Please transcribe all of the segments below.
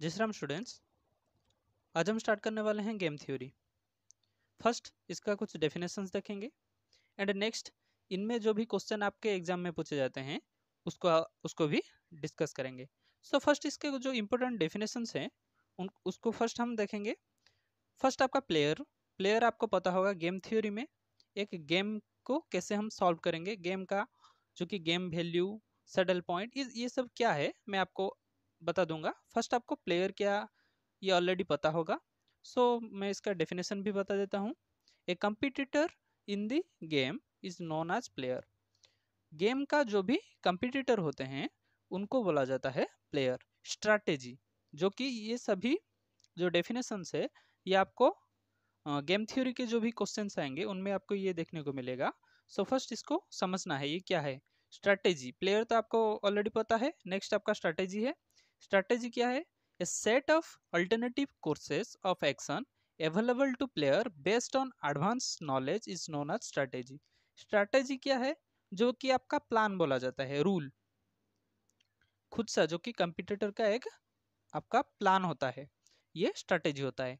जिसराम students आज हम start करने वाले हैं गेम थ्योरी फर्स्ट इसका कुछ डेफिनेशंस देखेंगे एंड नेक्स्ट इनमें जो भी क्वेश्चन आपके एग्जाम में पूछे जाते हैं उसको उसको भी डिस्कस करेंगे सो so, फर्स्ट इसके जो इम्पोर्टेंट डेफिनेशंस हैं उन उसको फर्स्ट हम देखेंगे फर्स्ट आपका प्लेयर प्लेयर आपको पता होगा गेम थ्योरी में एक गेम को कैसे हम सॉल्व करेंगे गेम का जो कि गेम वैल्यू सडल पॉइंट ये सब क्या है मैं आपको बता दूंगा फर्स्ट आपको प्लेयर क्या ये ऑलरेडी पता होगा सो so, मैं इसका डेफिनेशन भी बता देता हूँ a competitor in the game is known as player game का जो भी कंपिटिटर होते हैं उनको बोला जाता है प्लेयर स्ट्रैटेजी जो कि ये सभी जो डेफिनेशंस है ये आपको गेम थ्योरी के जो भी क्वेश्चन आएंगे उनमें आपको ये देखने को मिलेगा सो so फर्स्ट इसको समझना है ये क्या है स्ट्रैटेजी प्लेयर तो आपको ऑलरेडी पता है नेक्स्ट आपका स्ट्रैटेजी है स्ट्रैटेजी क्या है a set of alternative courses of action available to player based on advance knowledge is known as strategy strategy क्या है जो कि आपका प्लान बोला जाता है रूल खुद सा जो कि कंप्यूटर का एक आपका प्लान होता है ये स्ट्रैटेजी होता है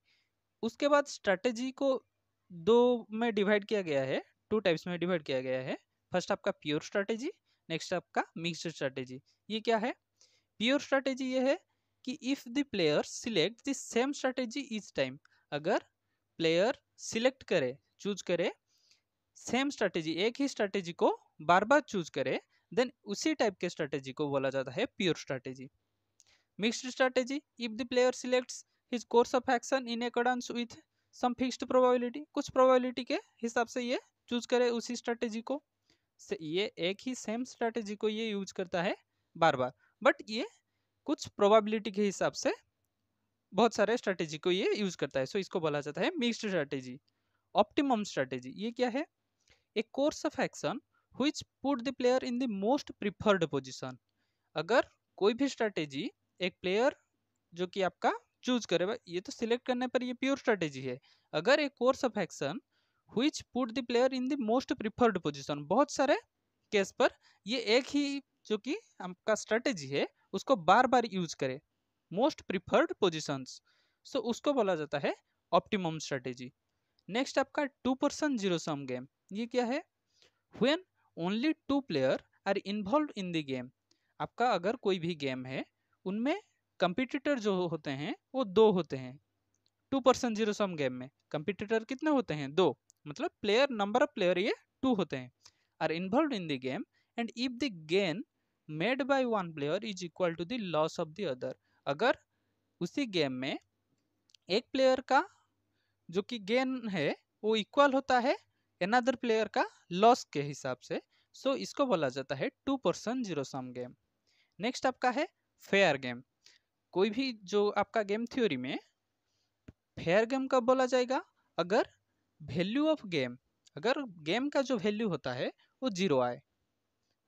उसके बाद स्ट्रैटेजी को दो में डिवाइड किया गया है टू टाइप्स में डिवाइड किया गया है फर्स्ट आपका प्योर स्ट्रैटेजी नेक्स्ट आपका मिक्स्ड स्ट्रैटेजी ये क्या है प्योर स्ट्रेटेजी ये है कि if the player select the same strategy each time अगर प्लेयर सिलेक्ट करे चूज करे सेम स्ट्रेटेजी एक ही स्ट्रेटेजी को बार बार चूज करे देन उसी टाइप के स्ट्रेटेजी को बोला जाता है pure strategy mixed strategy if the player selects his course of action in accordance with some fixed probability कुछ प्रोबेबिलिटी के हिसाब से ये चूज करे उसी स्ट्रेटेजी को से ये एक ही सेम स्ट्रेटेजी को ये यूज करता है बार बार बट ये कुछ प्रोबेबिलिटी के हिसाब से बहुत सारे स्ट्रैटेजी को ये यूज़ करता है सो so, इसको बोला जाता है मिक्स्ड स्ट्रैटेजी ऑप्टिमम स्ट्रैटेजी ये क्या है a course of action which put the player in the most preferred position अगर कोई भी स्ट्रैटेजी एक प्लेयर जो कि आपका चूज करे ये तो सिलेक्ट करने पर ये प्योर स्ट्रैटेजी है अगर एक course of action which put the player in the most preferred position बहुत सारे केस पर ये एक ही जो कि आपका स्ट्रेटेजी है उसको बार बार यूज करें मोस्ट प्रिफर्ड पोजिशंस सो उसको बोला जाता है ऑप्टिमम स्ट्रेटेजी नेक्स्ट आपका two person zero sum game ये क्या है when only two player are involve in the game आपका अगर कोई भी गेम है उनमें कंपिटिटर जो होते हैं वो दो होते हैं two person zero sum game में कंपिटिटर कितने होते हैं दो मतलब प्लेयर नंबर ऑफ प्लेयर ये टू होते हैं are involve in the game and if the game made by one player is equal to the loss of the other अगर उसी गेम में एक प्लेयर का जो कि गेन है वो इक्वल होता है एनादर प्लेयर का लॉस के हिसाब से सो so, इसको बोला जाता है two percent zero sum game next आपका है फेयर गेम कोई भी जो आपका गेम थ्योरी में फेयर गेम कब बोला जाएगा अगर वैल्यू ऑफ गेम अगर गेम का जो वैल्यू होता है वो जीरो आए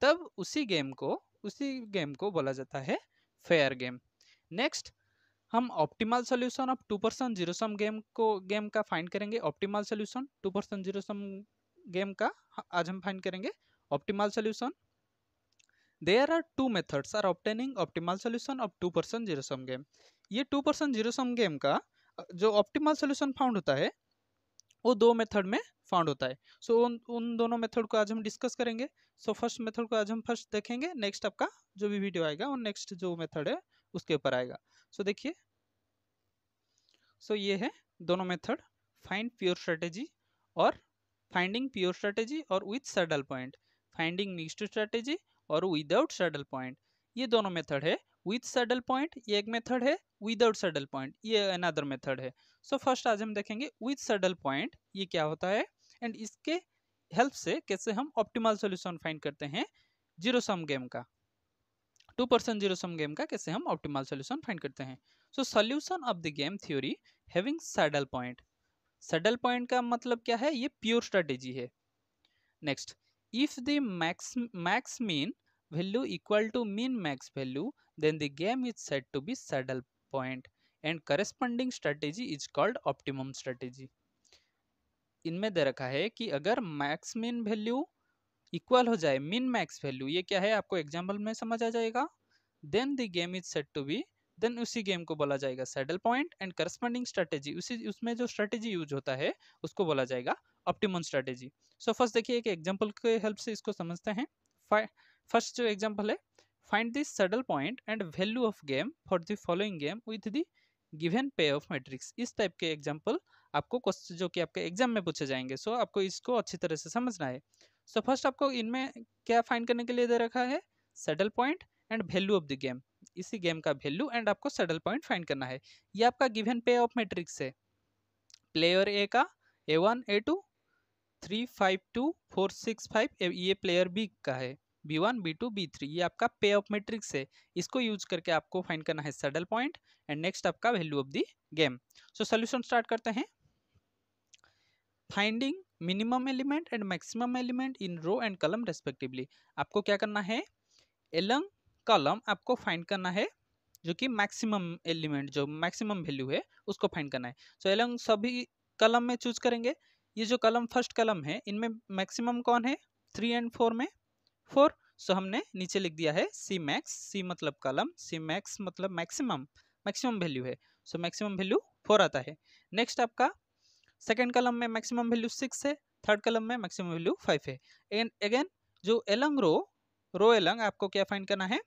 तब उसी गेम को उसी गेम को बोला जाता है फेयर गेम नेक्स्ट हम optimal solution of two percent zero sum game को गेम का फाइंड करेंगे optimal solution two percent zero sum game का आज हम फाइंड करेंगे optimal solution there are two methods are obtaining optimal solution of two percent zero sum game ये two percent zero sum game का जो optimal solution found होता है वो दो मेथड में फाउंड होता है सो so, उन उन दोनों मेथड को आज हम डिस्कस करेंगे सो फर्स्ट मेथड को आज हम फर्स्ट देखेंगे नेक्स्ट आपका जो भी वीडियो आएगा और नेक्स्ट जो मेथड है उसके ऊपर आएगा सो so, देखिए सो so, ये है दोनों मेथड फाइंड प्योर स्ट्रेटेजी और फाइंडिंग प्योर स्ट्रेटेजी और with saddle point finding mixed strategy और विदाउट सडल पॉइंट ये दोनों मेथड है विथ सडल पॉइंट ये एक मेथड है विदाउट सडल पॉइंट ये अनदर मेथड है सो so फर्स्ट आज हम देखेंगे विथ सडल पॉइंट ये क्या होता है एंड इसके हेल्प से कैसे हम ऑप्टिमल सॉल्यूशन फाइंड करते हैं जीरो सम गेम का two percent zero sum game का कैसे हम ऑप्टिमल सॉल्यूशन फाइंड करते हैं so solution of the game theory having saddle point saddle point का मतलब क्या है ये प्योर स्ट्रेटेजी है next if the max max min value equal to min max value then the game is set to be saddle point and corresponding strategy is called optimum strategy इनमें दे रखा है कि अगर मैक्स मिन वैल्यू इक्वल हो जाए मिन max value ये क्या है आपको एग्जाम्पल में समझ आ जाएगा then the game is set to be then उसी गेम को बोला जाएगा saddle point and corresponding strategy उसी उसमें जो स्ट्रेटेजी यूज होता है उसको बोला जाएगा ऑप्टिमम स्ट्रेटेजी सो फर्स्ट देखिए एक एग्जाम्पल के हेल्प से इसको समझते हैं फर्स्ट जो एग्जाम्पल है find this saddle point and value of game for the following game with the given payoff matrix इस टाइप के एग्जाम्पल आपको क्वेश्चन जो कि आपके एग्जाम में पूछे जाएंगे सो so, आपको इसको अच्छी तरह से समझना है सो so, फर्स्ट आपको इनमें क्या फाइंड करने के लिए दे रखा है saddle point and value of the game इसी गेम का वैल्यू एंड आपको सडल पॉइंट फाइंड करना है ये आपका गिवन पे ऑफ मेट्रिक्स है प्लेयर ए का A one A two three five two four six five ये प्लेयर बी का है B one B two B three ये आपका पे ऑफ मैट्रिक्स है इसको यूज करके आपको फाइंड करना है सडल पॉइंट एंड नेक्स्ट आपका value of the game so solution start करते हैं finding minimum element and maximum element in row and column respectively आपको क्या करना है एलंग कलम आपको फाइंड करना है जो कि मैक्सिमम एलिमेंट जो मैक्सिमम वैल्यू है उसको फाइंड करना है सो so, एलंग सभी कलम में चूज करेंगे ये जो कलम फर्स्ट कलम है इनमें मैक्सिमम कौन है थ्री एंड फोर में फोर सो so, हमने नीचे लिख दिया है सी मैक्स सी मतलब कलम सी मैक्स मतलब मैक्सिमम मैक्सिमम वैल्यू है सो मैक्सिमम वैल्यू फोर आता है नेक्स्ट आपका सेकेंड कलम में मैक्सिमम वैल्यू सिक्स है थर्ड कलम में मैक्सिमम वैल्यू फाइव है एंड अगेन जो एलंग रो रो एलंग आपको क्या फाइंड करना है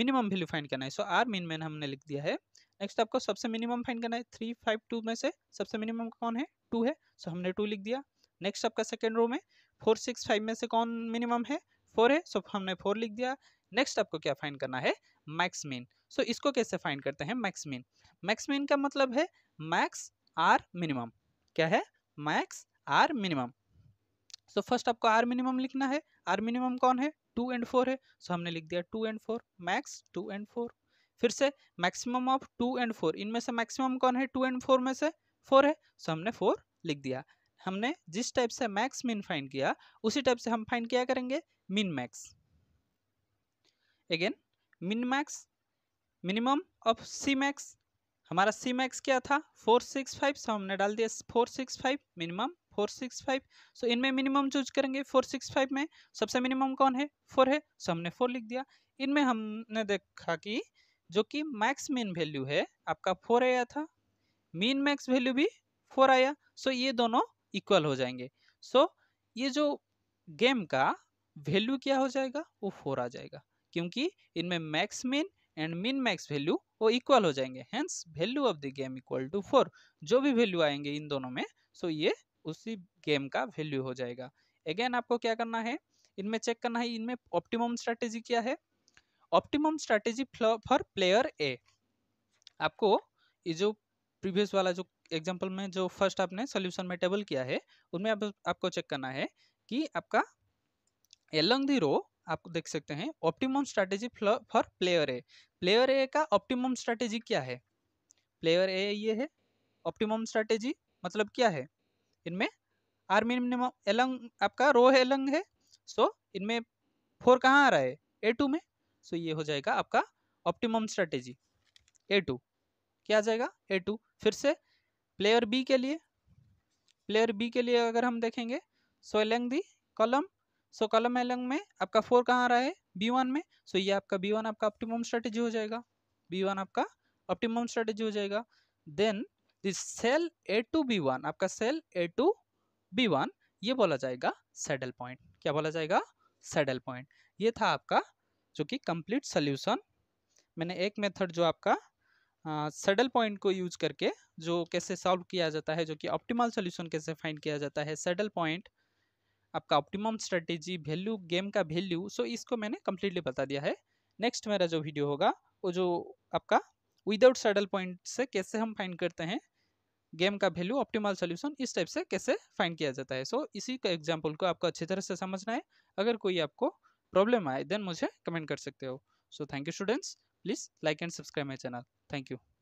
मिनिमम वैल्यू फाइंड करना है सो आर मिन मैन हमने लिख दिया है नेक्स्ट आपको सबसे मिनिमम फाइंड करना है थ्री फाइव टू में से सबसे मिनिमम कौन है टू है सो so हमने टू लिख दिया नेक्स्ट आपका सेकेंड रो में फोर सिक्स फाइव में से कौन मिनिमम है फोर है सो so हमने फोर लिख दिया नेक्स्ट आपको क्या फाइंड करना है मैक्स मीन सो इसको कैसे फाइंड करते हैं मैक्स मीन मैक्स मीन का मतलब है मैक्स आर मिनिमम क्या है max R minimum so first आपको आर मिनिमम लिखना है आर मिनिमम कौन है टू एंड फोर है सो so हमने लिख दिया two and four max two and four फिर से maximum of two and four इनमें से मैक्सिमम कौन है टू एंड फोर में से फोर है सो so हमने फोर लिख दिया हमने जिस टाइप से मैक्स मिन फाइंड किया उसी टाइप से हम फाइंड क्या करेंगे min max again min max minimum of C max हमारा सी मैक्स क्या था फोर सिक्स फाइव सो हमने डाल दिया four six five minimum four six five so इनमें मिनिमम चूज करेंगे फोर सिक्स फाइव में सबसे मिनिमम कौन है फोर है सो हमने फोर लिख दिया इनमें हमने देखा कि जो कि मैक्स मीन वैल्यू है आपका फोर आया था मीन मैक्स वैल्यू भी फोर आया सो ये दोनों इक्वल हो जाएंगे सो ये जो गेम का वैल्यू क्या हो जाएगा वो फोर आ जाएगा क्योंकि इनमें max min and min max value वो इक्वल हो जाएंगे hence value of the game equal to four जो भी वैल्यू आएंगे इन दोनों में सो ये उसी गेम का वैल्यू हो जाएगा अगेन आपको क्या करना है इनमें चेक करना है इनमें ऑप्टिमम स्ट्रैटेजी क्या है optimum strategy for player A आपको ये जो प्रीवियस वाला जो एग्जाम्पल में जो फर्स्ट आपने सोल्यूशन में टेबल किया है उनमें आप, आपको चेक करना है कि आपका एलोंग दी रो आप देख सकते हैं optimum strategy for player A player A का ऑप्टिमम स्ट्रैटेजी क्या है प्लेयर ए ये है ऑप्टिमम स्ट्रैटेजी मतलब क्या है इनमें आर मिनिमम एलंग आपका रो है एलंग है सो इनमें फोर कहाँ आ रहा है ए टू में सो ये हो जाएगा आपका ऑप्टिमम स्ट्रैटेजी ए टू क्या आ जाएगा ए टू फिर से प्लेयर बी के लिए प्लेयर बी के लिए अगर हम देखेंगे सो एलंग दी कॉलम सो कलम एलंग में आपका फोर कहाँ आ रहा है बी वन में सो ये आपका बी वन आपका ऑप्टिमम स्ट्रेटेजी हो जाएगा बी वन आपका ऑप्टिमम स्ट्रेटेजी हो जाएगा then this cell A two B one आपका cell A two B one ये बोला जाएगा सेडल पॉइंट क्या बोला जाएगा सेडल पॉइंट ये था आपका जो कि कंप्लीट सोल्यूशन मैंने एक मेथड जो आपका सेडल uh, पॉइंट को यूज करके जो कैसे सॉल्व किया जाता है जो कि ऑप्टिमल सोल्यूशन कैसे फाइंड किया जाता है सेडल पॉइंट आपका ऑप्टिमम स्ट्रेटेजी वैल्यू गेम का वैल्यू सो इसको मैंने कम्प्लीटली बता दिया है नेक्स्ट मेरा जो वीडियो होगा वो जो आपका विदाउट सैडल पॉइंट से कैसे हम फाइंड करते हैं गेम का वैल्यू ऑप्टिमल सोल्यूशन इस टाइप से कैसे फाइंड किया जाता है सो so, इसी का एग्जाम्पल को आपको अच्छी तरह से समझना है अगर कोई आपको प्रॉब्लम आए देन मुझे कमेंट कर सकते हो so thank you students please like and subscribe my channel thank you